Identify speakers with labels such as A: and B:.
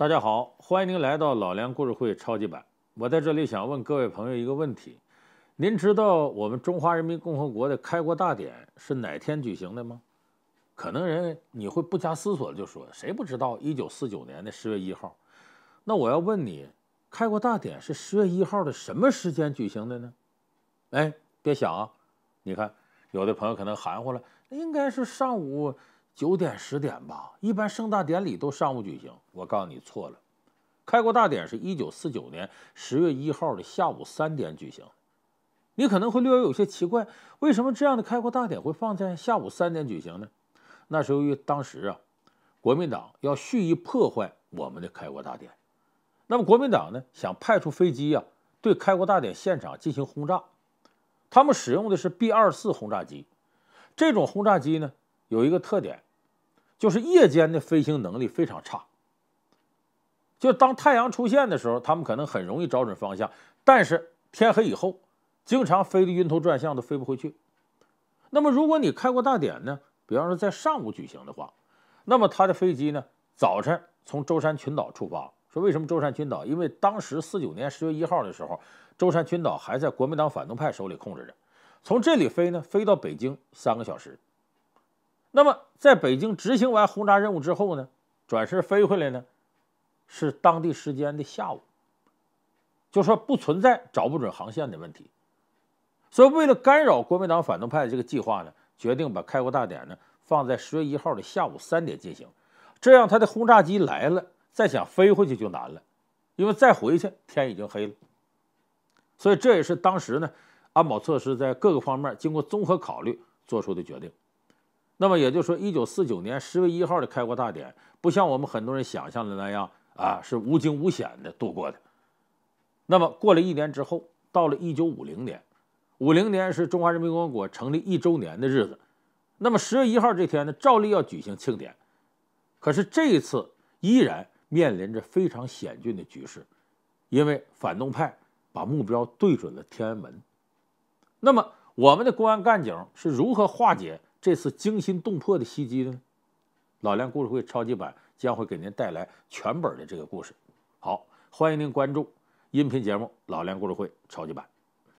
A: 大家好，欢迎您来到老梁故事会超级版。我在这里想问各位朋友一个问题：您知道我们中华人民共和国的开国大典是哪天举行的吗？可能人你会不加思索就说，谁不知道？一九四九年的十月一号。那我要问你，开国大典是十月一号的什么时间举行的呢？哎，别想啊！你看，有的朋友可能含糊了，那应该是上午。九点十点吧，一般盛大典礼都上午举行。我告诉你错了，开国大典是一九四九年十月一号的下午三点举行。你可能会略微有些奇怪，为什么这样的开国大典会放在下午三点举行呢？那是由于当时啊，国民党要蓄意破坏我们的开国大典。那么国民党呢，想派出飞机呀，对开国大典现场进行轰炸。他们使用的是 B 二四轰炸机，这种轰炸机呢？有一个特点，就是夜间的飞行能力非常差。就当太阳出现的时候，他们可能很容易找准方向；但是天黑以后，经常飞得晕头转向，都飞不回去。那么，如果你开国大典呢？比方说在上午举行的话，那么他的飞机呢，早晨从舟山群岛出发。说为什么舟山群岛？因为当时四九年十月一号的时候，舟山群岛还在国民党反动派手里控制着。从这里飞呢，飞到北京三个小时。那么，在北京执行完轰炸任务之后呢，转身飞回来呢，是当地时间的下午。就说不存在找不准航线的问题，所以为了干扰国民党反动派的这个计划呢，决定把开国大典呢放在十月一号的下午三点进行。这样，他的轰炸机来了，再想飞回去就难了，因为再回去天已经黑了。所以，这也是当时呢，安保措施在各个方面经过综合考虑做出的决定。那么也就是说，一九四九年十月一号的开国大典，不像我们很多人想象的那样啊，是无惊无险的度过的。那么过了一年之后，到了一九五零年，五零年是中华人民共和国成立一周年的日子。那么十月一号这天呢，照例要举行庆典，可是这一次依然面临着非常险峻的局势，因为反动派把目标对准了天安门。那么我们的公安干警是如何化解？这次惊心动魄的袭击呢，老梁故事会超级版将会给您带来全本的这个故事。好，欢迎您关注音频节目《老梁故事会》超级版。